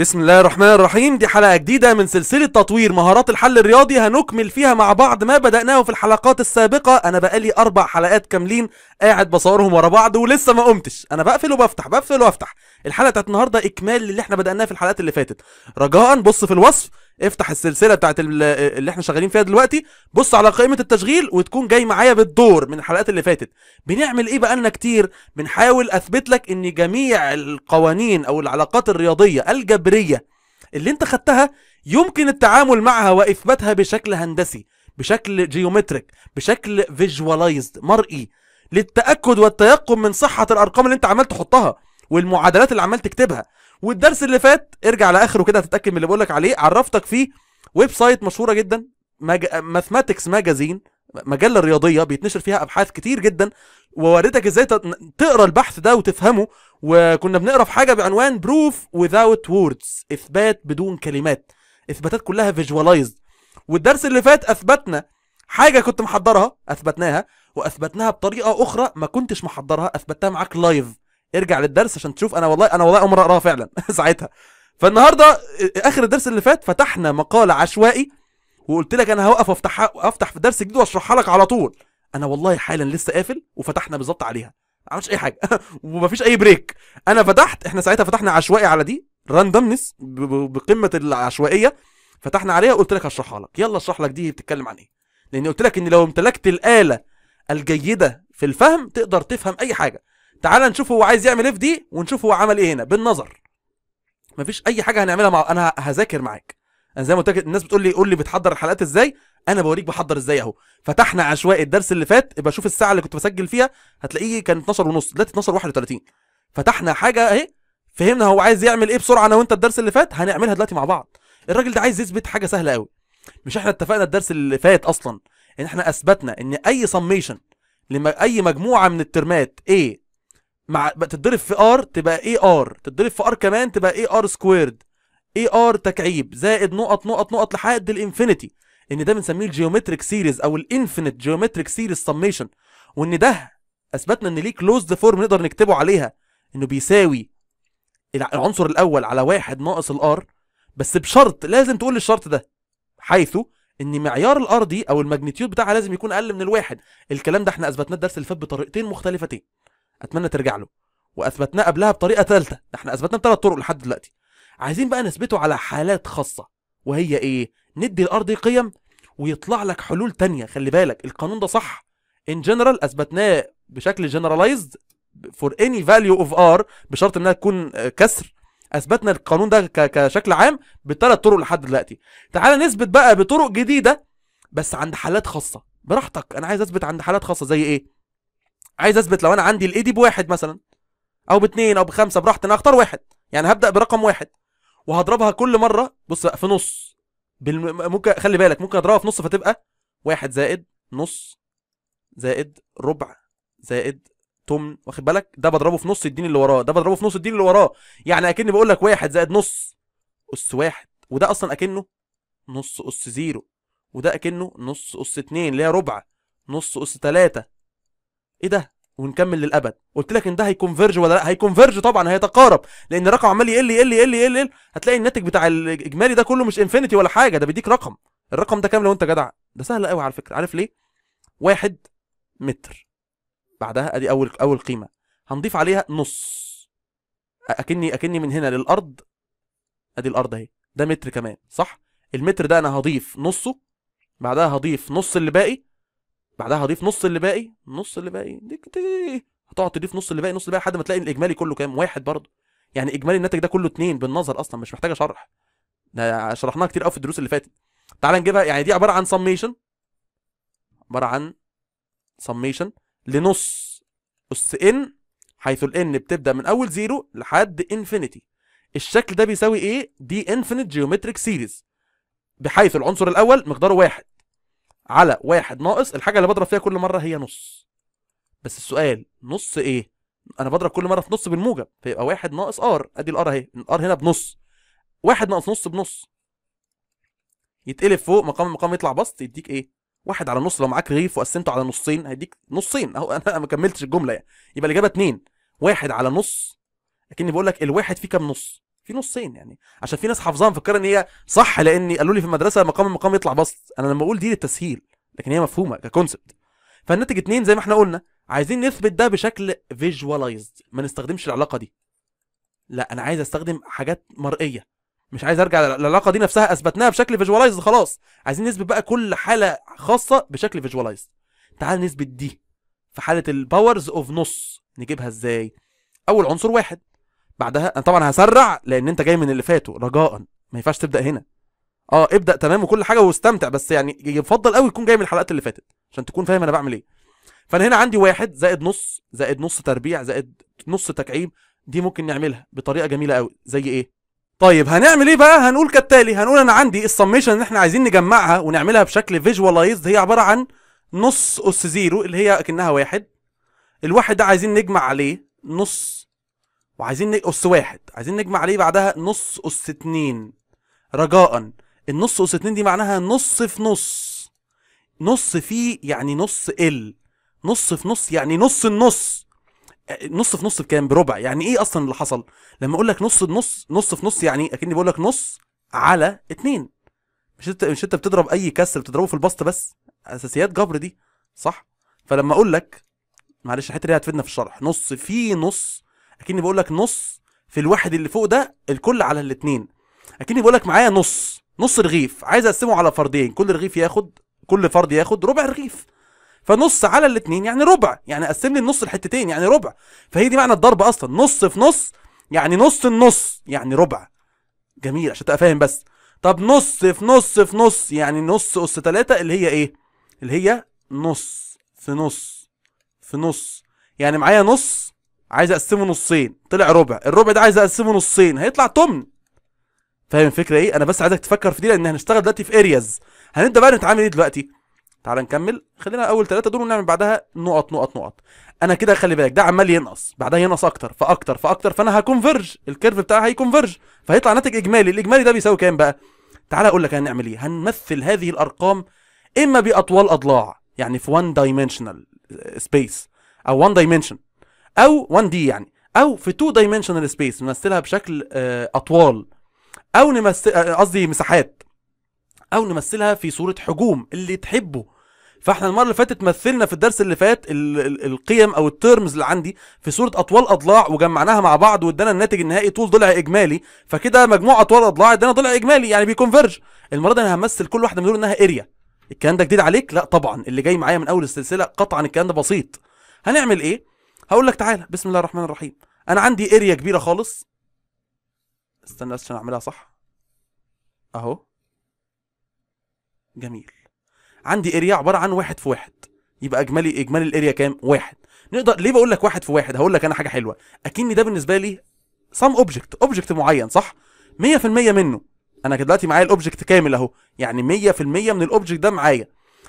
بسم الله الرحمن الرحيم دي حلقة جديدة من سلسلة تطوير مهارات الحل الرياضي هنكمل فيها مع بعض ما بدأناه في الحلقات السابقة أنا بقالي أربع حلقات كاملين قاعد بصورهم ورا بعض ولسه ما قمتش أنا بقفل وبفتح بقفل وبفتح الحلقة بتاعت النهاردة إكمال للي احنا بدأناه في الحلقات اللي فاتت رجاء بص في الوصف افتح السلسله بتاعت اللي احنا شغالين فيها دلوقتي بص على قائمه التشغيل وتكون جاي معايا بالدور من الحلقات اللي فاتت بنعمل ايه بقالنا كتير بنحاول اثبت لك ان جميع القوانين او العلاقات الرياضيه الجبريه اللي انت خدتها يمكن التعامل معها واثباتها بشكل هندسي بشكل جيومتريك بشكل فيجوالايزد مرئي للتاكد والتيقن من صحه الارقام اللي انت عمال تحطها والمعادلات اللي عمال تكتبها والدرس اللي فات ارجع لاخره كده هتتاكد من اللي بقول لك عليه عرفتك فيه ويب سايت مشهوره جدا ماثماتكس ماجازين مجله رياضيه بيتنشر فيها ابحاث كتير جدا ووريتك ازاي تقرا البحث ده وتفهمه وكنا بنقرا في حاجه بعنوان بروف without words اثبات بدون كلمات اثباتات كلها فيجوالايزد والدرس اللي فات اثبتنا حاجه كنت محضرها اثبتناها واثبتناها بطريقه اخرى ما كنتش محضرها اثبتها معاك لايف ارجع للدرس عشان تشوف انا والله انا والله اول مره اقراها فعلا ساعتها فالنهارده آه، اخر الدرس اللي فات فتحنا مقال عشوائي وقلت لك انا هوقف وافتح افتح في درس جديد واشرحها لك على طول انا والله حالا لسه قافل وفتحنا بالظبط عليها ما عملتش اي حاجه ومفيش اي بريك انا فتحت احنا ساعتها فتحنا عشوائي على دي راندمنس بقمه العشوائيه فتحنا عليها وقلت لك هشرحها لك يلا اشرح لك دي بتتكلم عن ايه لاني قلت لك ان لو امتلكت الاله الجيده في الفهم تقدر تفهم اي حاجه تعال نشوف هو عايز يعمل ايه في دي ونشوف هو عمل ايه هنا بالنظر مفيش اي حاجه هنعملها مع انا هذاكر معاك انا زي ما قلت الناس بتقول لي قول لي بتحضر الحلقات ازاي انا بوريك بحضر ازاي اهو فتحنا عشوائي الدرس اللي فات ابقى شوف الساعه اللي كنت بسجل فيها هتلاقيه كان 12 ونص دلوقتي 12 31 فتحنا حاجه اهي فهمنا هو عايز يعمل ايه بسرعه انا وانت الدرس اللي فات هنعملها دلوقتي مع بعض الراجل ده عايز يثبت حاجه سهله قوي مش احنا اتفقنا الدرس اللي فات اصلا ان احنا اثبتنا ان اي سميشن لما اي مجموعه من الترمات ايه مع تتضرب في ار تبقى اي ار تتضرب في ار كمان تبقى اي ار سكويرد اي ار تكعيب زائد نقط نقط نقط لحد الانفينيتي ان ده بنسميه الجيومتريك سيريز او الانفينيت جيومتريك سيريز سميشن وان ده اثبتنا ان ليه كلوزد فورم نقدر نكتبه عليها انه بيساوي العنصر الاول على واحد ناقص الار بس بشرط لازم تقول الشرط ده حيث ان معيار الار دي او الماجنتيود بتاعها لازم يكون اقل من الواحد الكلام ده احنا اثبتناه الدرس اللي فات بطريقتين مختلفتين اتمنى ترجع له واثبتناه قبلها بطريقه ثالثه احنا اثبتناه بثلاث طرق لحد دلوقتي عايزين بقى نثبته على حالات خاصه وهي ايه ندي الارض قيم ويطلع لك حلول تانية خلي بالك القانون ده صح ان جنرال اثبتناه بشكل جنرالايزد فور اني فاليو اوف ار بشرط انها تكون كسر اثبتنا القانون ده كشكل عام بثلاث طرق لحد دلوقتي تعال نثبت بقى بطرق جديده بس عند حالات خاصه براحتك انا عايز اثبت عند حالات خاصه زي ايه عايز اثبت لو انا عندي الاي دي بواحد مثلا او باثنين او بخمسه براحتي انا اختار واحد يعني هبدا برقم واحد وهضربها كل مره بص في نص بالم... ممكن خلي بالك ممكن اضربها في نص فتبقى واحد زائد نص زائد ربع زائد تمن واخد بالك ده بضربه في نص يديني اللي وراه ده بضربه في نص يديني اللي وراه يعني اكني بقول لك واحد زائد نص اس واحد وده اصلا اكنه نص اس زيرو وده اكنه نص اس اتنين اللي هي ربع نص اس تلاتة ايه ده ونكمل للابد قلت لك ان ده هيكونفيرج ولا لا هيكونفيرج طبعا هيتقارب لان الرقم عمال يقل يقل يقل يقل, يقل. هتلاقي الناتج بتاع الاجمالي ده كله مش انفينيتي ولا حاجه ده بيديك رقم الرقم ده كام لو انت جدع ده سهل قوي على فكره عارف ليه واحد متر بعدها ادي اول اول قيمه هنضيف عليها نص اكني اكني من هنا للارض ادي الارض اهي ده متر كمان صح المتر ده انا هضيف نصه بعدها هضيف نص اللي باقي بعدها هضيف نص اللي باقي نص اللي باقي هتقعد تضيف نص اللي باقي نص اللي باقي لحد ما تلاقي الاجمالي كله كام واحد برضه يعني اجمالي الناتج ده كله اتنين بالنظر اصلا مش محتاجه شرح ده شرحناها كتير قوي في الدروس اللي فاتت تعال نجيبها يعني دي عباره عن سميشن عباره عن سميشن لنص اس ان حيث الان بتبدا من اول زيرو لحد انفينيتي الشكل ده بيساوي ايه دي انفينيت جيومتريك سيريز بحيث العنصر الاول مقداره واحد على واحد ناقص الحاجه اللي بضرب فيها كل مره هي نص بس السؤال نص ايه انا بضرب كل مره في نص بالموجب فيبقى واحد ناقص ار ادي الار اهي الار هنا بنص واحد ناقص نص بنص يتقلب فوق مقام مقام يطلع بسط يديك ايه واحد على نص لو معاك رغيف وقسمته على نصين هيديك نصين اهو انا ما كملتش الجمله يعني يبقى الاجابه اتنين واحد على نص اكني بقول لك الواحد فيه كام نص في نصين يعني عشان في ناس حافظاها مفكره ان هي صح لان قالوا لي في المدرسه مقام المقام يطلع بسط انا لما اقول دي للتسهيل لكن هي مفهومه ككونسبت فالناتج اتنين زي ما احنا قلنا عايزين نثبت ده بشكل فيجواليزد ما نستخدمش العلاقه دي لا انا عايز استخدم حاجات مرئيه مش عايز ارجع العلاقه دي نفسها اثبتناها بشكل فيجواليزد خلاص عايزين نثبت بقى كل حاله خاصه بشكل فيجواليزد تعال نثبت دي في حاله الباورز اوف نص نجيبها ازاي اول عنصر واحد بعدها انا طبعا هسرع لان انت جاي من اللي فاتوا رجاء ما ينفعش تبدا هنا اه ابدا تمام وكل حاجه واستمتع بس يعني يفضل قوي تكون جاي من الحلقات اللي فاتت عشان تكون فاهم انا بعمل ايه فانا هنا عندي واحد زائد نص زائد نص تربيع زائد نص تكعيب دي ممكن نعملها بطريقه جميله قوي زي ايه طيب هنعمل ايه بقى هنقول كالتالي هنقول انا عندي السميشن اللي احنا عايزين نجمعها ونعملها بشكل فيجواليزد هي عباره عن نص اس زيرو اللي هي اكنها واحد الواحد ده عايزين نجمع عليه نص وعايزين اس واحد عايزين نجمع عليه بعدها نص اس اتنين رجاء النص اس اتنين دي معناها نص في نص نص في يعني نص ال نص في نص يعني نص النص نص في نص بكام بربع يعني ايه اصلا اللي حصل لما اقول لك نص النص نص في نص يعني اكني بقول لك نص على اتنين مش انت مش انت بتضرب اي كسر بتضربه في البسط بس اساسيات جبر دي صح فلما اقول لك معلش الحته دي هتفيدنا في الشرح نص في نص اكني بقول لك نص في الواحد اللي فوق ده الكل على الاثنين اكني بقول لك معايا نص نص رغيف عايز اقسمه على فردين كل رغيف ياخد كل فرد ياخد ربع رغيف فنص على الاثنين يعني ربع يعني قسم لي النص لحتتين يعني ربع فهي دي معنى الضرب اصلا نص في نص يعني نص النص يعني ربع جميل عشان تبقى فاهم بس طب نص في نص في نص يعني نص اس 3 اللي هي ايه اللي هي نص في نص في نص يعني معايا نص عايز اقسمه نصين طلع ربع الربع ده عايز اقسمه نصين هيطلع تمن فاهم الفكره ايه انا بس عايزك تفكر في دي لان هنشتغل دلوقتي في ارياز هنبدا بقى نتعامل ايه دلوقتي تعال نكمل خلينا اول ثلاثه دول ونعمل بعدها نقط نقط نقط انا كده خلي بالك ده عمال ينقص بعدها ينقص اكتر فاكتر فاكتر فانا هكونفرج الكيرف بتاعها هيكونفرج فهيطلع ناتج اجمالي الاجمالي ده بيساوي كام بقى تعال اقول لك هنعمل ايه هنمثل هذه الارقام اما باطوال اضلاع يعني في وان دايمنشنال سبيس او وان دايمنشن او 1 دي يعني او في 2 دايمنشنال سبيس نمثلها بشكل آه، اطوال او نمثل آه، آه، قصدي مساحات او نمثلها في صوره حجوم اللي تحبه فاحنا المره اللي فاتت مثلنا في الدرس اللي فات القيم او التيرمز اللي عندي في صوره اطوال اضلاع وجمعناها مع بعض وادانا الناتج النهائي طول ضلع اجمالي فكده مجموع اطوال اضلاع ادانا ضلع اجمالي يعني بيكونفرج المره دي انا همثل كل واحده من دول انها اريا الكلام ده جديد عليك لا طبعا اللي جاي معايا من اول السلسله قطعا الكلام ده بسيط هنعمل ايه هقول لك تعالى بسم الله الرحمن الرحيم انا عندي اريا كبيره خالص استنى عشان اعملها صح اهو جميل عندي اريا عباره عن واحد في واحد يبقى اجمالي اجمالي الاريا كام واحد نقدر ليه بقول لك واحد في واحد هقول لك انا حاجه حلوه اكني ده بالنسبه لي سام اوبجكت اوبجكت معين صح 100% منه انا دلوقتي معايا الاوبجكت كامل اهو يعني 100% من الاوبجكت ده معايا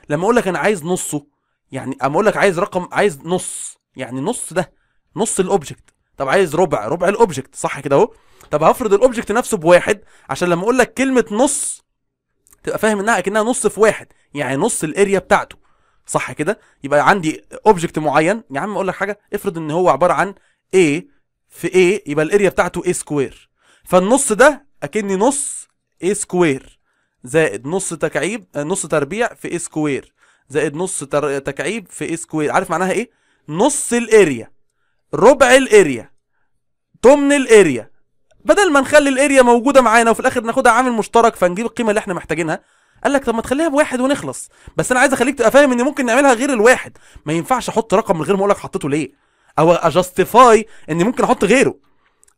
لما اقول لك انا عايز نصه يعني اما اقول لك عايز رقم عايز نص يعني نص ده نص الاوبجكت طب عايز ربع ربع الاوبجكت صح كده اهو طب هفرض الاوبجكت نفسه بواحد عشان لما اقول لك كلمه نص تبقى فاهم انها اكنها نص في واحد يعني نص الاريا بتاعته صح كده يبقى عندي اوبجكت معين يا عم اقول لك حاجه افرض ان هو عباره عن A في A يبقى الاريا بتاعته A سكوير فالنص ده اكني نص A سكوير زائد نص تكعيب آه، نص تربيع في A سكوير زائد نص تكعيب في A سكوير عارف معناها ايه نص الاريا ربع الاريا تمن الاريا بدل ما نخلي الاريا موجوده معانا وفي الاخر ناخدها عامل مشترك فنجيب القيمه اللي احنا محتاجينها قال لك طب ما تخليها بواحد ونخلص بس انا عايز اخليك تبقى فاهم ان ممكن نعملها غير الواحد ما ينفعش احط رقم من غير ما اقول لك حطيته ليه او اجاستيفاي ان ممكن احط غيره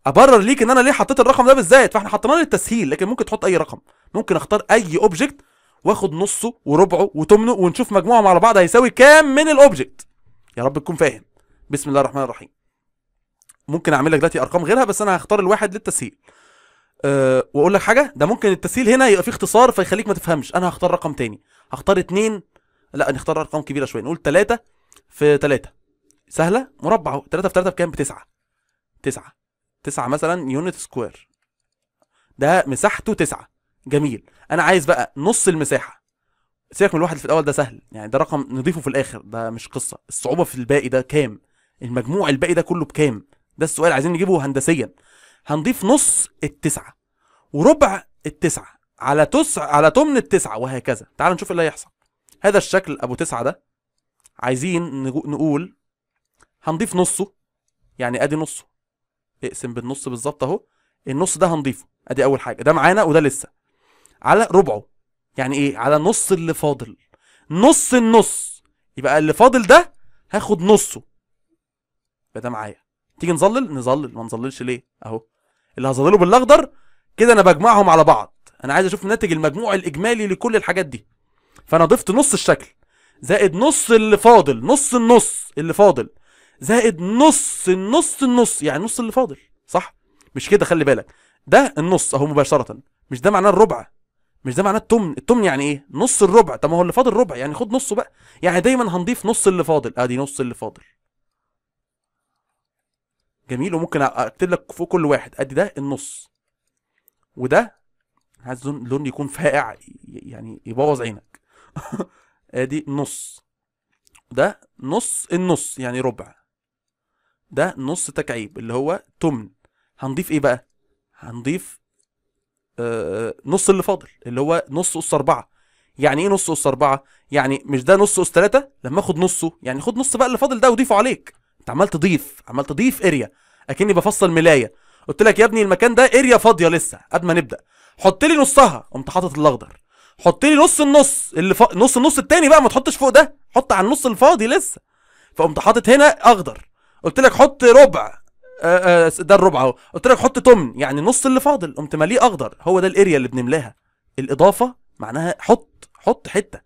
ابرر ليك ان انا ليه حطيت الرقم ده بالذات فاحنا حطيناه للتسهيل لكن ممكن تحط اي رقم ممكن اختار اي اوبجكت واخد نصه وربعه وتمنه ونشوف مجموعهم على بعض هيساوي كام من الاوبجكت يا رب تكون فاهم بسم الله الرحمن الرحيم ممكن اعمل لك دلوقتي ارقام غيرها بس انا هختار الواحد للتسهيل أه واقول لك حاجه ده ممكن التسهيل هنا يبقى فيه اختصار فيخليك ما تفهمش انا هختار رقم تاني هختار اتنين لا نختار ارقام كبيره شويه نقول تلاتة في تلاتة سهله مربع اهو 3 في 3 بكام بتسعة تسعة تسعة مثلا يونت سكوير ده مساحته تسعة جميل انا عايز بقى نص المساحه سيبك من الواحد في الاول ده سهل يعني ده رقم نضيفه في الاخر ده مش قصه الصعوبه في الباقي ده كام المجموع الباقي ده كله بكام ده السؤال عايزين نجيبه هندسيا هنضيف نص التسعه وربع التسعه على تسع على تمن التسعه وهكذا تعال نشوف ايه اللي هيحصل هذا الشكل ابو تسعه ده عايزين نقول هنضيف نصه يعني ادي نصه اقسم بالنص بالظبط اهو النص ده هنضيفه ادي اول حاجه ده معانا وده لسه على ربعه يعني ايه على نص اللي فاضل نص النص يبقى اللي فاضل ده هاخد نصه يبقى ده معايا تيجي نظلل نظلل ما نظللش ليه اهو اللي هظلله بالاخضر كده انا بجمعهم على بعض انا عايز اشوف الناتج المجموع الاجمالي لكل الحاجات دي فانا ضفت نص الشكل زائد نص اللي فاضل نص النص اللي فاضل زائد نص النص النص يعني نص اللي فاضل صح مش كده خلي بالك ده النص اهو مباشره مش ده معناه الربع مش ده معناه التمن التمن يعني ايه نص الربع طب ما هو اللي فاضل ربع يعني خد نصه بقى يعني دايما هنضيف نص اللي فاضل ادي آه، نص اللي فاضل جميل وممكن اكتب لك فوق كل واحد ادي ده النص وده عايز لون لون يكون فاقع يعني يبوظ عينك ادي آه، نص ده نص النص يعني ربع ده نص تكعيب اللي هو تمن هنضيف ايه بقى هنضيف آه، نص اللي فاضل اللي هو نص أس أربعة يعني إيه نص أس أربعة؟ يعني مش ده نص أس 3 لما آخد نصه يعني خد نص بقى اللي فاضل ده وضيفه عليك أنت عمال تضيف عمال تضيف إريا أكني بفصل ملاية قلت لك يا ابني المكان ده إريا فاضية لسه قبل ما نبدأ حط لي نصها قمت حاطط الأخضر حط لي نص النص اللي ف... نص النص التاني بقى ما تحطش فوق ده حط على النص الفاضي لسه فقمت حاطط هنا اخضر قلت لك حط ربع آه، آه، ده الربع اهو قلت لك حط تمن يعني نص اللي فاضل قمت ماليه اخضر هو ده الاريا اللي بنملاها الاضافه معناها حط حط حته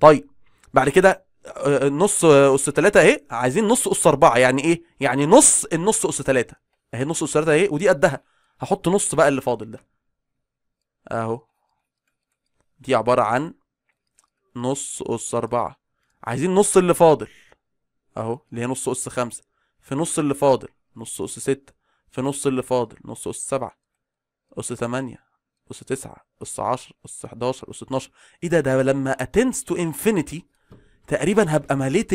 طيب بعد كده آه، نص اس 3 اهي عايزين نص اس 4 يعني ايه يعني نص النص اس 3 اهي نص اس 3 اهي ودي قدها هحط نص بقى اللي فاضل ده اهو دي عباره عن نص اس 4 عايزين نص اللي فاضل اهو اللي هي نص اس 5 في نص اللي فاضل نص أس ستة في نص اللي فاضل نص أس سبعة أس تمانية أس تسعة أس عشر أس حداشر أس اتناشر إيه ده ده لما أتنس تو إنفينيتي تقريبا هبقى مليت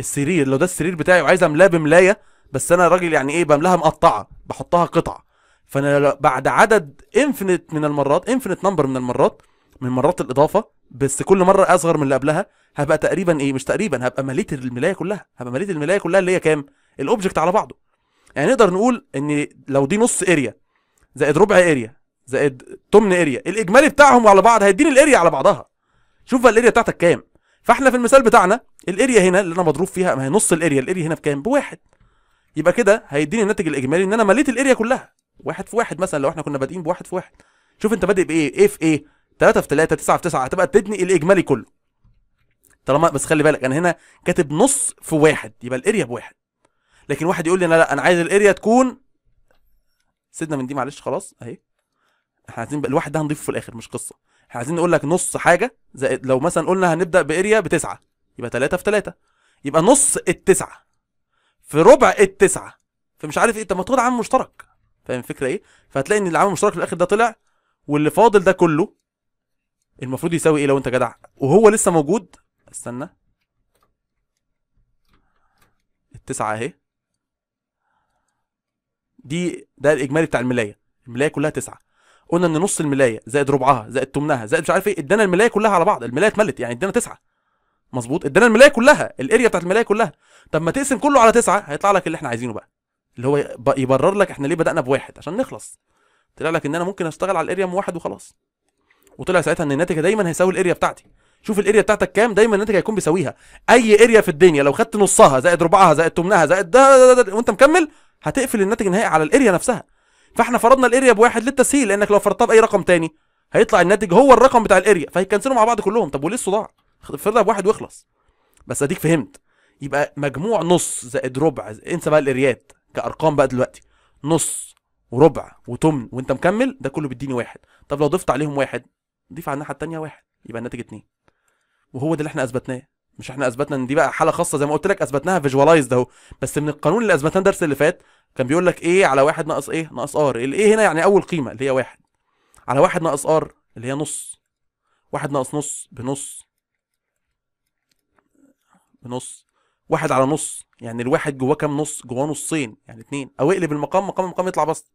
السرير لو ده السرير بتاعي وعايز أملاه بملاية بس أنا راجل يعني إيه بملاها مقطعة بحطها قطع فأنا بعد عدد إنفينيت من المرات إنفينيت نمبر من المرات من مرات الإضافة بس كل مرة أصغر من اللي قبلها هبقى تقريبا إيه مش تقريبا هبقى مليت الملاية كلها هبقى مليت الملاية كلها اللي هي كام؟ الاوبجكت على بعضه يعني نقدر نقول ان لو دي نص اريا زائد ربع اريا زائد تمن اريا الاجمالي بتاعهم على بعض هيديني الاريا على بعضها شوف بقى الاريا بتاعتك كام فاحنا في المثال بتاعنا الاريا هنا اللي انا مضروب فيها ما هي نص الاريا الاريا هنا بكام بواحد يبقى كده هيديني الناتج الاجمالي ان انا مليت الاريا كلها واحد في واحد مثلا لو احنا كنا بادئين بواحد في واحد شوف انت بادئ بايه ايه في ايه 3 في 3 9 في 9 هتبقى تدني الاجمالي كله طالما بس خلي بالك انا هنا كاتب نص في واحد يبقى الاريا بواحد لكن واحد يقول لي انا لا انا عايز الاريا تكون سيدنا من دي معلش خلاص اهي احنا عايزين الواحد ده هنضيفه في الاخر مش قصه احنا عايزين نقول لك نص حاجه زائد لو مثلا قلنا هنبدا باريا بتسعه يبقى ثلاثه في ثلاثه يبقى نص التسعه في ربع التسعه فمش عارف ايه طب ما تاخد عامل مشترك فاهم الفكره ايه فهتلاقي ان العامل المشترك في الاخر ده طلع واللي فاضل ده كله المفروض يساوي ايه لو انت جدع وهو لسه موجود استنى التسعه اهي دي ده الاجمالي بتاع الملايه الملايه كلها تسعه قلنا ان نص الملايه زائد ربعها زائد تمنها زائد مش عارف ايه ادانا الملايه كلها على بعض الملايه اتملت يعني ادانا تسعه مظبوط ادانا الملايه كلها الاريا بتاعت الملايه كلها طب ما تقسم كله على تسعه هيطلع لك اللي احنا عايزينه بقى اللي هو يبرر لك احنا ليه بدانا بواحد عشان نخلص طلع لك ان انا ممكن اشتغل على الاريا من واحد وخلاص وطلع ساعتها ان الناتج دايما هيساوي الاريا بتاعتي شوف الاريا بتاعتك كام دايما الناتج هيكون بيساويها اي اريا في الدنيا لو خدت نصها زائد ربعها زائد ثمنها زائد ده, ده, ده, ده, ده وانت مكمل هتقفل الناتج النهائي على الاريا نفسها فاحنا فرضنا الاريا بواحد للتسهيل لانك لو فرضتها باي رقم تاني هيطلع الناتج هو الرقم بتاع الاريا فهيكنسلوا مع بعض كلهم طب وليه الصداع فرضها بواحد ويخلص بس اديك فهمت يبقى مجموع نص زائد ربع انسى بقى الاريات كارقام بقى دلوقتي نص وربع وتمن وانت مكمل ده كله بيديني واحد طب لو ضفت عليهم واحد ضيف على الناحيه الثانيه واحد يبقى الناتج اتنين وهو ده اللي احنا اثبتناه مش احنا اثبتنا ان دي بقى حاله خاصه زي ما قلت لك اثبتناها فيجوالايز اهو بس من القانون اللي اثبتناه الدرس اللي فات كان بيقول لك ايه على واحد ناقص ايه ناقص ار الايه هنا يعني اول قيمه اللي هي واحد على واحد ناقص ار اللي هي نص واحد ناقص نص بنص بنص واحد على نص يعني الواحد جواه كام نص جواه نصين يعني اتنين او اقلب المقام مقام المقام يطلع بسط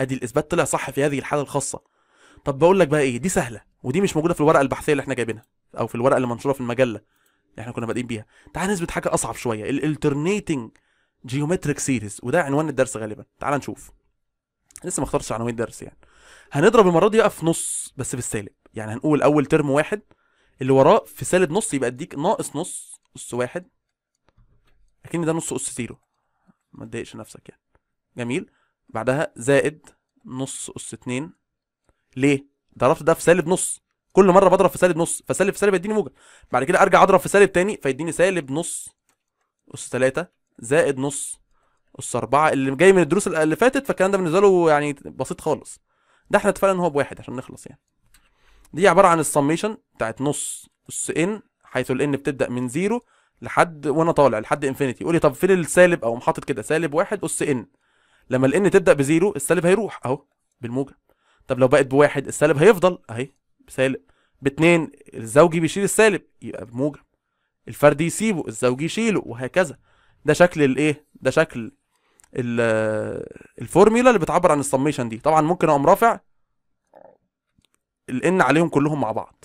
ادي الاثبات طلع صح في هذه الحاله الخاصه طب بقول لك بقى ايه دي سهله ودي مش موجوده في الورقه البحثيه اللي احنا جايبينها او في الورقه اللي منشوره في المجله احنا كنا بادئين بيها تعال نثبت حاجه اصعب شويه الالترنيتنج جيومتريك سيريز وده عنوان الدرس غالبا تعال نشوف لسه ما اخترتش عناوين الدرس يعني هنضرب المره دي في نص بس في السالب يعني هنقول اول ترم واحد اللي وراه في سالب نص يبقى اديك ناقص نص اس واحد اكن ده نص اس زيرو ما تضايقش نفسك يعني جميل بعدها زائد نص اس اتنين ليه ضربت ده في سالب نص كل مره بضرب في سالب نص فسالب في سالب يديني موجب بعد كده ارجع اضرب في سالب تاني فيديني سالب نص اس 3 زائد نص اس 4 اللي جاي من الدروس اللي فاتت فالكلام ده بالنسبه له يعني بسيط خالص ده احنا اتفقنا ان هو بواحد عشان نخلص يعني دي عباره عن السميشن بتاعت نص اس ان حيث الان بتبدا من زيرو لحد وانا طالع لحد انفينيتي يقول لي طب فين السالب او حاطط كده سالب واحد اس ان لما الان تبدا بزيرو السالب هيروح اهو بالموجب طب لو بقت بواحد السالب هيفضل اهي سالب باتنين الزوجي بيشيل السالب يبقى بموجب الفردي يسيبه الزوجي يشيله وهكذا ده شكل الايه ده شكل الفورميلا اللي بتعبر عن السميشن دي طبعا ممكن اقوم رافع الان عليهم كلهم مع بعض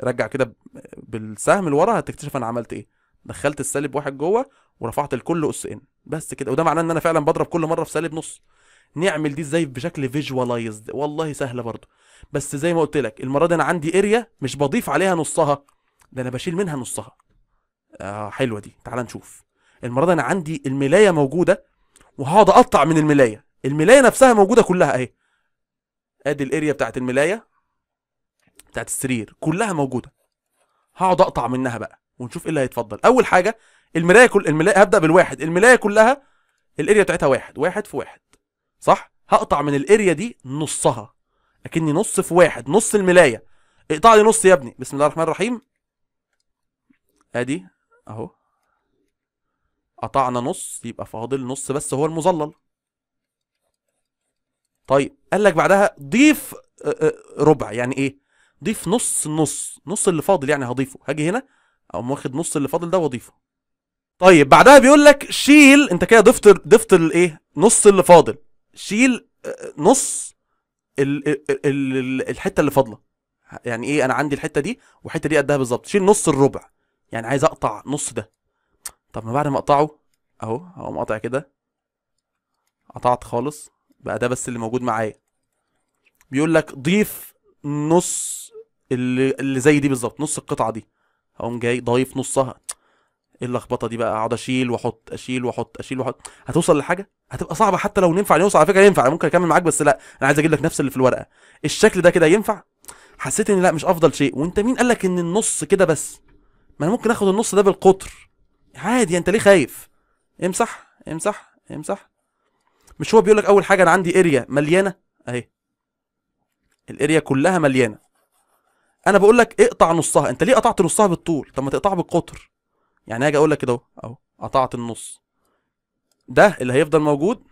رجع كده بالسهم لورا هتكتشف انا عملت ايه دخلت السالب واحد جوه ورفعت الكل اس ان بس كده وده معناه ان انا فعلا بضرب كل مره في سالب نص نعمل دي ازاي بشكل فيجوالايزد والله سهله برضو بس زي ما قلت لك المره دي انا عندي اريا مش بضيف عليها نصها ده انا بشيل منها نصها آه حلوه دي تعال نشوف المره دي انا عندي الملايه موجوده وهقعد اقطع من الملايه الملايه نفسها موجوده كلها اهي ادي الاريا بتاعت الملايه بتاعت السرير كلها موجوده هقعد اقطع منها بقى ونشوف ايه اللي هيتفضل اول حاجه الملايه كل الملايه هبدا بالواحد الملايه كلها الاريا بتاعتها واحد واحد في واحد صح هقطع من الاريا دي نصها اكني نص في واحد نص الملايه اقطع لي نص يا ابني بسم الله الرحمن الرحيم ادي اهو قطعنا نص يبقى فاضل نص بس هو المظلل طيب قال لك بعدها ضيف ربع يعني ايه ضيف نص نص نص اللي فاضل يعني هضيفه هاجي هنا اقوم واخد نص اللي فاضل ده واضيفه طيب بعدها بيقول لك شيل انت كده ضفت ضفت الايه نص اللي فاضل شيل نص ال ال ال الحته اللي فاضله يعني ايه انا عندي الحته دي والحته دي قدها بالظبط شيل نص الربع يعني عايز اقطع نص ده طب ما بعد ما اقطعه اهو اهو قاطع كده قطعت خالص بقى ده بس اللي موجود معايا بيقول لك ضيف نص اللي, اللي زي دي بالظبط نص القطعه دي اقوم جاي ضايف نصها ايه اللخبطه دي بقى اقعد اشيل واحط اشيل واحط اشيل واحط هتوصل لحاجه هتبقى صعبه حتى لو ننفع نوصل على فكره ينفع انا ممكن اكمل معاك بس لا انا عايز اجيب لك نفس اللي في الورقه الشكل ده كده ينفع حسيت ان لا مش افضل شيء وانت مين قال لك ان النص كده بس ما انا ممكن اخد النص ده بالقطر عادي انت ليه خايف امسح امسح امسح مش هو بيقول لك اول حاجه انا عندي اريا مليانه اهي الاريا كلها مليانه انا بقول لك اقطع نصها انت ليه قطعت نصها بالطول طب ما تقطعها بالقطر يعني هاجي اقول لك كده اهو اهو قطعت النص ده اللي هيفضل موجود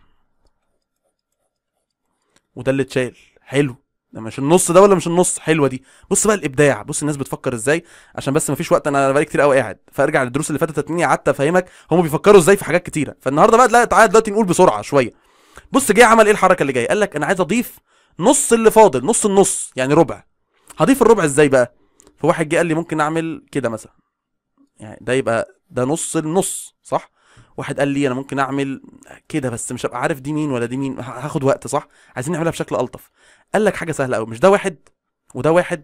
وده اللي اتشال حلو ده مش النص ده ولا مش النص حلوه دي بص بقى الابداع بص الناس بتفكر ازاي عشان بس مفيش وقت انا بقالي كتير قوي قاعد فارجع للدروس اللي فاتت اتنين قعدت افهمك هم بيفكروا ازاي في حاجات كتيره فالنهارده بقى لا تعالى دلوقتي نقول بسرعه شويه بص جه عمل ايه الحركه اللي جايه قال لك انا عايز اضيف نص اللي فاضل نص النص يعني ربع هضيف الربع ازاي بقى فواحد جه قال لي ممكن اعمل كده مثلا يعني ده يبقى ده نص النص صح واحد قال لي انا ممكن اعمل كده بس مش هبقى عارف دي مين ولا دي مين هاخد وقت صح عايزين نعملها بشكل الطف قال لك حاجه سهله قوي مش ده واحد وده واحد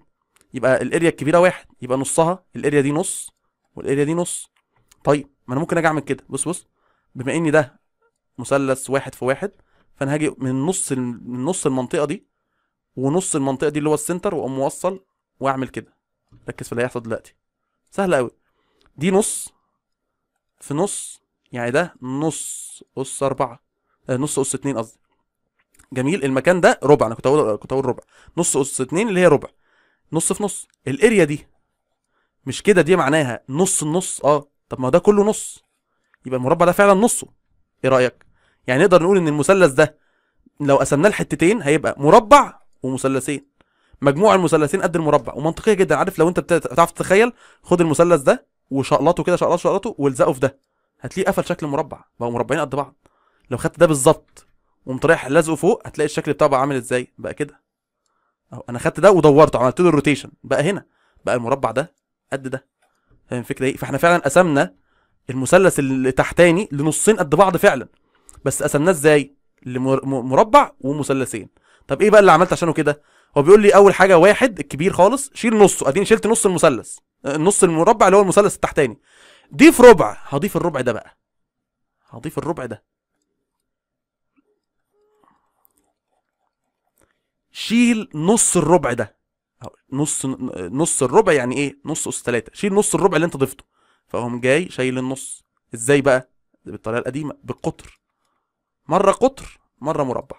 يبقى الاريا الكبيره واحد يبقى نصها الاريا دي نص والاريا دي نص طيب ما انا ممكن اجي اعمل كده بص بص بما ان ده مثلث واحد في واحد فانا هاجي من نص من نص المنطقه دي ونص المنطقه دي اللي هو السنتر واقوم موصل واعمل كده ركز في اللي هيحصل دلوقتي سهله قوي دي نص في نص يعني ده نص أس أربعة آه، نص أس اتنين قصدي جميل المكان ده ربع أنا كنت أقول كنت أقول ربع نص أس اتنين اللي هي ربع نص في نص الاريا دي مش كده دي معناها نص النص اه طب ما ده كله نص يبقى المربع ده فعلا نصه ايه رايك يعني نقدر نقول ان المثلث ده لو قسمناه لحتتين هيبقى مربع ومثلثين مجموع المثلثين قد المربع ومنطقيه جدا عارف لو انت بتعرف تتخيل خد المثلث ده وشقلطه كده شقلطه شقلطه والزقه في ده هتلاقيه قفل شكل مربع بقوا مربعين قد بعض لو خدت ده بالظبط وقمت رايح لازقه فوق هتلاقي الشكل بتاعه بقى عامل ازاي بقى كده اهو انا خدت ده ودورته عملت له الروتيشن بقى هنا بقى المربع ده قد ده فاهم الفكره ايه فاحنا فعلا قسمنا المثلث التحتاني لنصين قد بعض فعلا بس قسمناه ازاي لمربع ومثلثين طب ايه بقى اللي عملت عشانه كده هو بيقول لي اول حاجه واحد الكبير خالص شيل نصه اديني شلت نص المثلث النص المربع اللي هو المثلث التحتاني ضيف ربع هضيف الربع ده بقى هضيف الربع ده شيل نص الربع ده نص نص الربع يعني ايه نص اس 3 شيل نص الربع اللي انت ضفته فهم جاي شايل النص ازاي بقى بالطريقه القديمه بالقطر مره قطر مره مربع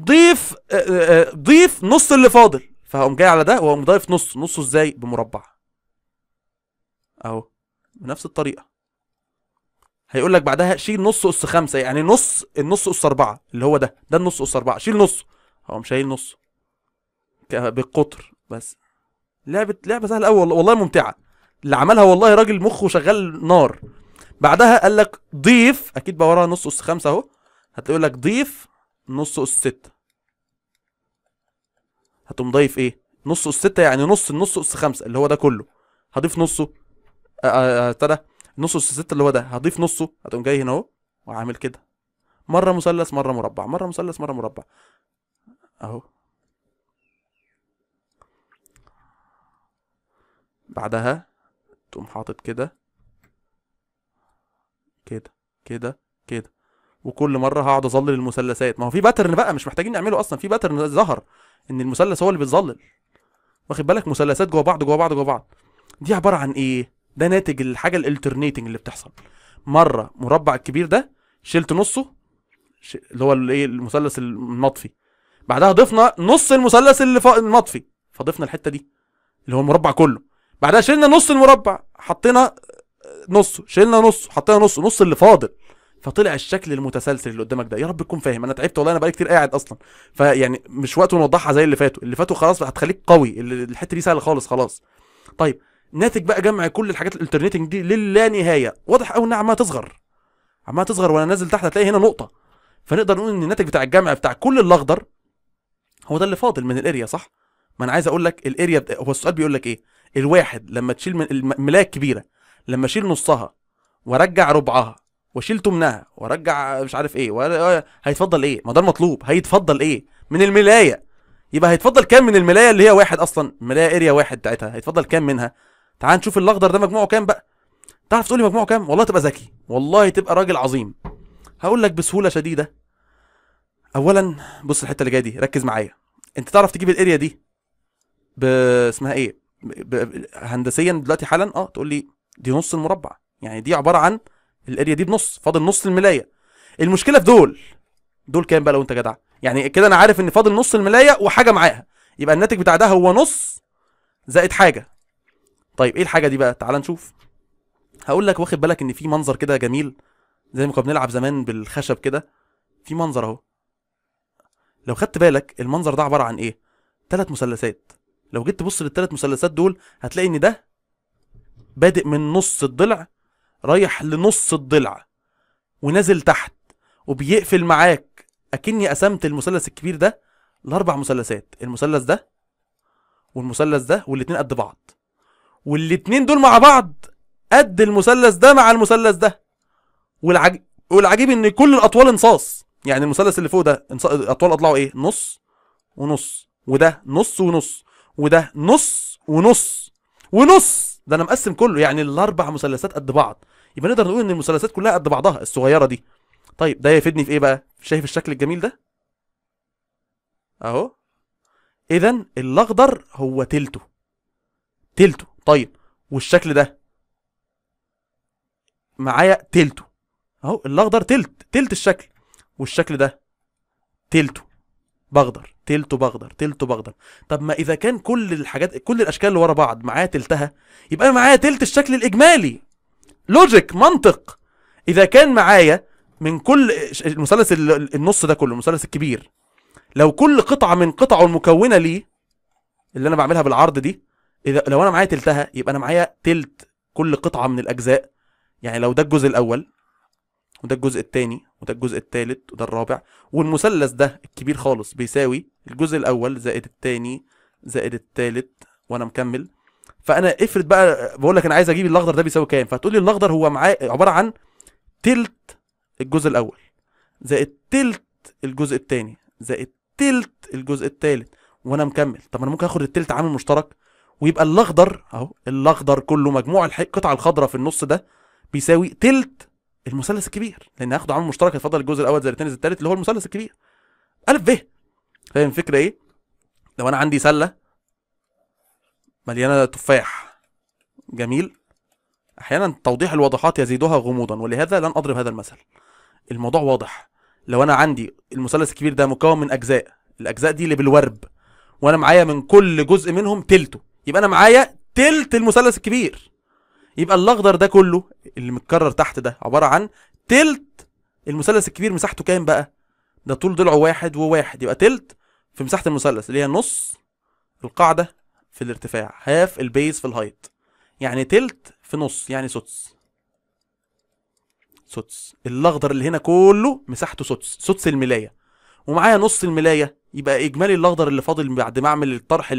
ضيف آه، آه، آه، ضيف نص اللي فاضل فهم جاي على ده وهقوم ضايف نص نصه ازاي بمربع اهو بنفس الطريقه هيقول لك بعدها شيل نص اس خمسة يعني نص النص اس أربعة اللي هو ده ده النص اس أربعة شيل نص هو مش هيل نص بالقطر بس لعبة لعبة سهلة أوي والله ممتعة اللي عملها والله راجل مخه شغال نار بعدها قال لك ضيف أكيد بقى وراها نص أس خمسة أهو هتقول لك ضيف نص أس ستة هتقوم ضايف إيه؟ نص أس ستة يعني نص النص أس خمسة اللي هو ده كله هضيف نصه ابتدى نص 6 اللي هو ده هضيف نصه هتقوم جاي هنا اهو وعامل كده مرة مثلث مرة مربع مرة مثلث مرة مربع اهو بعدها تقوم حاطط كده كده كده كده وكل مره هقعد اظلل المثلثات ما هو في باترن بقى مش محتاجين نعمله اصلا في باترن ظهر ان المثلث هو اللي بيتظلل واخد بالك مثلثات جوه بعض جوه بعض جوه بعض دي عباره عن ايه ده ناتج الحاجه الالترنيتنج اللي بتحصل مره مربع الكبير ده شلت نصه ش... اللي هو الايه المثلث المطفي بعدها ضفنا نص المثلث اللي ف... المطفي فضفنا الحته دي اللي هو المربع كله بعدها شلنا نص المربع حطينا نصه شلنا نصه حطينا نصه نص اللي فاضل فطلع الشكل المتسلسل اللي قدامك ده يا رب تكون فاهم انا تعبت والله انا بقالي كتير قاعد اصلا فيعني مش وقت نوضحها زي اللي فاتوا اللي فاتوا خلاص هتخليك قوي الحته دي سهله خالص خلاص طيب ناتج بقى جمع كل الحاجات الالترنيتنج دي للا نهايه واضح قوي انها عماله تصغر عماله تصغر وانا نازل تحت هتلاقي هنا نقطه فنقدر نقول ان الناتج بتاع الجمع بتاع كل الاخضر هو ده اللي فاضل من الاريا صح ما انا عايز اقول لك الاريا هو السؤال بيقول لك ايه الواحد لما تشيل من الملايه الكبيره لما اشيل نصها وارجع ربعها واشيل تمنها وارجع مش عارف ايه هيتفضل ايه ما ده المطلوب هيتفضل ايه من الملايه يبقى هيتفضل كام من الملايه اللي هي واحد اصلا ملايه اريا واحد بتاعتها هيتفضل كام منها تعال نشوف الاخضر ده مجموعه كام بقى تعرف تقول لي مجموعه كام والله تبقى ذكي والله تبقى راجل عظيم هقول لك بسهوله شديده اولا بص الحته اللي جايه دي ركز معايا انت تعرف تجيب الاريا دي ب... اسمها ايه ب... ب... هندسيا دلوقتي حالا اه تقول لي دي نص المربع يعني دي عباره عن الاريا دي بنص فاضل نص الملايه المشكله في دول دول كام بقى لو انت جدع يعني كده انا عارف ان فاضل نص الملايه وحاجه معاها يبقى الناتج بتاع ده هو نص زائد حاجه طيب ايه الحاجه دي بقى تعال نشوف هقول لك واخد بالك ان في منظر كده جميل زي ما كنا بنلعب زمان بالخشب كده في منظر اهو لو خدت بالك المنظر ده عباره عن ايه ثلاث مثلثات لو جيت تبص للثلاث مثلثات دول هتلاقي ان ده بادئ من نص الضلع رايح لنص الضلع ونازل تحت وبيقفل معاك اكني قسمت المثلث الكبير ده لاربع مثلثات المثلث ده والمثلث ده والاتنين قد بعض والاتنين دول مع بعض قد المثلث ده مع المثلث ده والعج... والعجيب ان كل الاطوال انصاص يعني المثلث اللي فوق ده انص... اطوال اضلاعه ايه نص ونص وده نص ونص وده نص ونص ونص ده انا مقسم كله يعني الاربع مثلثات قد بعض يبقى نقدر نقول ان المثلثات كلها قد بعضها الصغيره دي طيب ده يفيدني في ايه بقى شايف الشكل الجميل ده اهو اذا الاخضر هو تلته تلته طيب والشكل ده معايا تلته اهو الاخضر تلت تلت الشكل والشكل ده تلته بخضر تلته بخضر تلته بخضر طب ما اذا كان كل الحاجات كل الاشكال اللي ورا بعض معايا تلتها يبقى انا معايا تلت الشكل الاجمالي لوجيك منطق اذا كان معايا من كل المثلث النص ده كله المثلث الكبير لو كل قطعه من قطعه المكونه ليه اللي انا بعملها بالعرض دي اذا لو انا معايا تلتها يبقى انا معايا تلت كل قطعه من الاجزاء يعني لو ده الجزء الاول وده الجزء الثاني وده الجزء الثالث وده الرابع والمثلث ده الكبير خالص بيساوي الجزء الاول زائد الثاني زائد الثالث وانا مكمل فانا افرض بقى بقول لك انا عايز اجيب الاخضر ده بيساوي كام فتقول لي الاخضر هو معاه عباره عن تلت الجزء الاول زائد تلت الجزء الثاني زائد تلت الجزء الثالث وانا مكمل طب انا ممكن اخد التلت عامل مشترك ويبقى الاخضر اهو الاخضر كله مجموع القطعه الخضراء في النص ده بيساوي تلت المثلث الكبير لان هاخده عامل مشترك هيتفضل الجزء الاول زي الثاني زائد الثالث اللي هو المثلث الكبير الف ب فاهم الفكره ايه لو انا عندي سله مليانه تفاح جميل احيانا توضيح الوضحات يزيدها غموضا ولهذا لن اضرب هذا المثل الموضوع واضح لو انا عندي المثلث الكبير ده مكون من اجزاء الاجزاء دي اللي بالورب وانا معايا من كل جزء منهم تلته يبقى انا معايا تلت المثلث الكبير يبقى الاخضر ده كله اللي متكرر تحت ده عباره عن تلت المثلث الكبير مساحته كام بقى ده طول ضلعه واحد وواحد يبقى تلت في مساحه المثلث اللي هي نص القاعده في الارتفاع هاف البيز في الهايت يعني تلت في نص يعني سدس سدس الاخضر اللي هنا كله مساحته سدس سدس الملايه ومعايا نص الملايه يبقى اجمالي الاخضر اللي فاضل بعد ما اعمل الطرح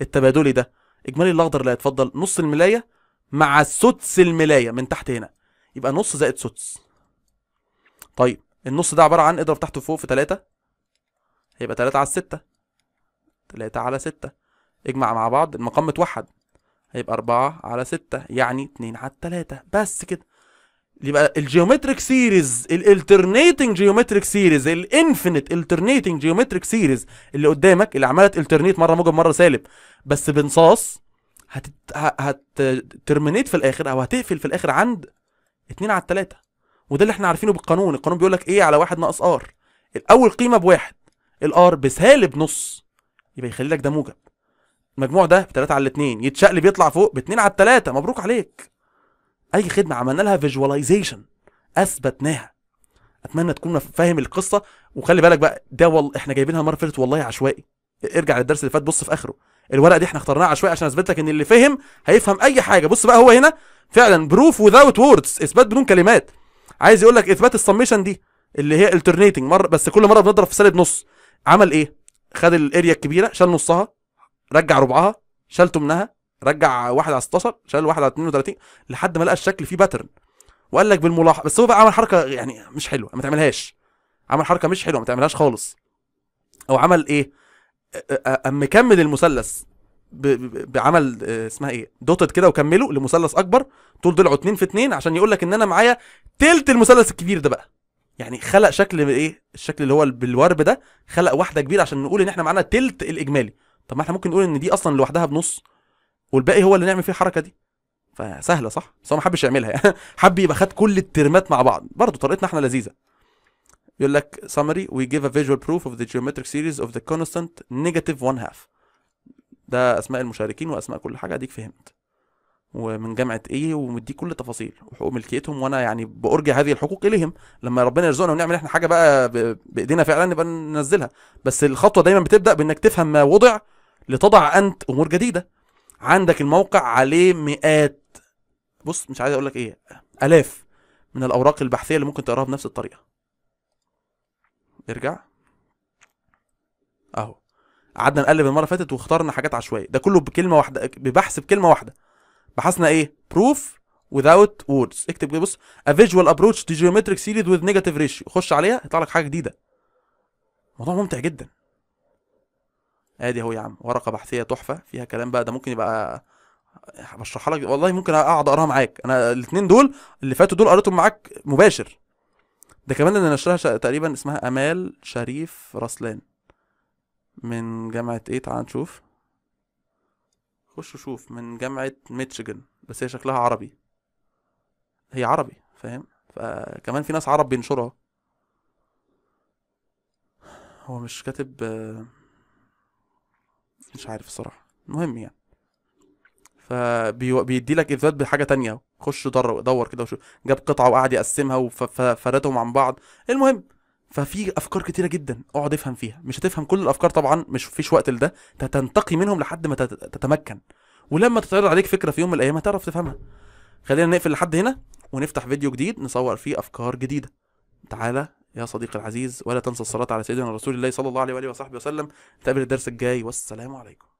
التبادلي ده اجمالي الاخضر لا اتفضل نص الملايه مع سدس الملايه من تحت هنا يبقى نص زائد سدس طيب النص ده عباره عن اضرب تحته فوق في 3 هيبقى 3 على 6 3 على 6 اجمع مع بعض المقام متوحد هيبقى 4 على 6 يعني 2 على 3 بس كده يبقى الجيومتريك سيريز الالترنيتنج جيومتريك سيريز الانفينيت الترنيتنج جيومتريك سيريز اللي قدامك اللي عماله الترنيت مره موجب مره سالب بس بنصاص هتت... هتترمينيت في الاخر او هتقفل في الاخر عند 2 على 3 وده اللي احنا عارفينه بالقانون القانون بيقول لك ايه على واحد ناقص ار الاول قيمه بواحد الار بسالب نص يبقى يخلي لك ده موجب المجموع ده ب 3 على 2 يتشقلب يطلع فوق ب 2 على 3 مبروك عليك اي خدمه عملنا لها فيجواليزيشن اثبتناها اتمنى تكون فاهم القصه وخلي بالك بقى ده وال... احنا جايبينها مره فاتت والله عشوائي ارجع للدرس اللي فات بص في اخره الورقه دي احنا اخترناها عشوائي عشان اثبت لك ان اللي فهم هيفهم اي حاجه بص بقى هو هنا فعلا بروف وذاوت ووردز اثبات بدون كلمات عايز يقول لك اثبات السميشن دي اللي هي الترنيتنج مره بس كل مره بنضرب في سالب نص عمل ايه خد الاريا الكبيره شال نصها رجع ربعها شال تمنها رجع واحد على 16 شال واحد على 32 لحد ما لقى الشكل فيه باترن وقال لك بالملاحظه بس هو بقى عمل حركه يعني مش حلوه ما تعملهاش عمل حركه مش حلوه ما تعملهاش خالص او عمل ايه قام مكمل المثلث بعمل آه، اسمها ايه دوتد كده وكمله لمثلث اكبر طول ضلعه 2 في 2 عشان يقول لك ان انا معايا تلت المثلث الكبير ده بقى يعني خلق شكل ايه الشكل اللي هو بالورب ده خلق واحده كبيره عشان نقول ان احنا معانا تلت الاجمالي طب ما احنا ممكن نقول ان دي اصلا لوحدها بنص والباقي هو اللي نعمل فيه الحركه دي فسهله صح بس هو ما حبش يعملها يعني حب يبقى خد كل الترمات مع بعض برضه طريقتنا احنا لذيذه يقول لك summary we give a visual proof of the geometric series of the constant negative one half ده اسماء المشاركين واسماء كل حاجه اديك فهمت ومن جامعه ايه ومديك كل التفاصيل وحقوق ملكيتهم وانا يعني بارجع هذه الحقوق اليهم لما ربنا يرزقنا ونعمل احنا حاجه بقى بايدينا فعلا نبقى ننزلها بس الخطوه دايما بتبدا بانك تفهم ما وضع لتضع انت امور جديده عندك الموقع عليه مئات بص مش عايز اقول لك ايه الاف من الاوراق البحثيه اللي ممكن تقراها بنفس الطريقه ارجع اهو قعدنا نقلب المره اللي فاتت واخترنا حاجات عشوائيه ده كله بكلمه واحده ببحث بكلمه واحده بحثنا ايه بروف without words اكتب كده بص a visual approach to geometric series with negative ratio خش عليها يطلع لك حاجه جديده موضوع ممتع جدا ادي اهو يا عم ورقه بحثيه تحفه فيها كلام بقى ده ممكن يبقى بشرحها لك والله ممكن اقعد اقراها معاك انا الاثنين دول اللي فاتوا دول قريتهم معاك مباشر ده كمان اللي نشرها شا... تقريبا اسمها امال شريف رسلان من جامعه ايه تعال نشوف خش شوف من جامعه ميتشيجن بس هي شكلها عربي هي عربي فاهم فكمان في ناس عرب بينشرها هو مش كاتب مش عارف الصراحه المهم يعني فبيدي لك اثبات بحاجه تانية خش دور دور كده وشوف جاب قطعه وقعد يقسمها وفرتهم عن بعض المهم ففي افكار كتيره جدا اقعد افهم فيها مش هتفهم كل الافكار طبعا مش فيش وقت لده تنتقي منهم لحد ما تتمكن ولما تتعرض عليك فكره في يوم من الايام هتعرف تفهمها خلينا نقفل لحد هنا ونفتح فيديو جديد نصور فيه افكار جديده تعالى يا صديقي العزيز ولا تنسى الصلاة على سيدنا رسول الله صلى الله عليه وآله وصحبه وسلم تقابل الدرس الجاي والسلام عليكم